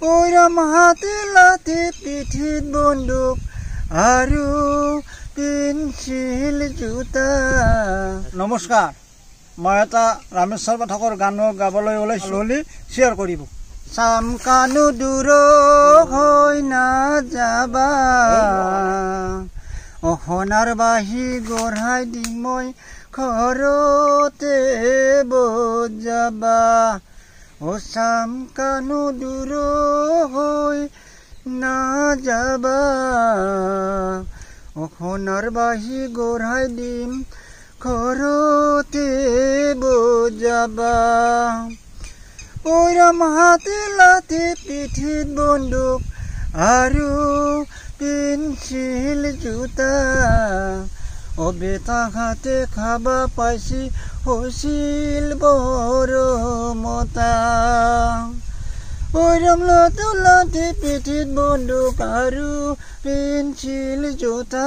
পৰম হাতে লাতে পিঠিত বন্দুক আৰু পিন্ধিল জোতা নমস্কাৰ মই এটা ৰামেশ্বৰ পাঠকৰ গান গাবলৈ ওলাইছোঁ হ'লে শ্বেয়াৰ কৰিব চাম কানো দূৰ হৈ নাযাবা অহনাৰ বাহি গঢ়াই দিম মই ঘৰতে বজাবা ওসাম কানো দূর হই না যাবা অখনার বাহি গোড়াই দিম খরতে বোঝাবা ওইরাম হাতে লাতে পিঠিত বন্দুক আৰু পেঞ্চিল জোতা তবে তাহাতে খাবা পাইছি হৈছিল বড় মতা ওইরম পিঠিত বন্ধু আৰু পেঞ্চিল জোতা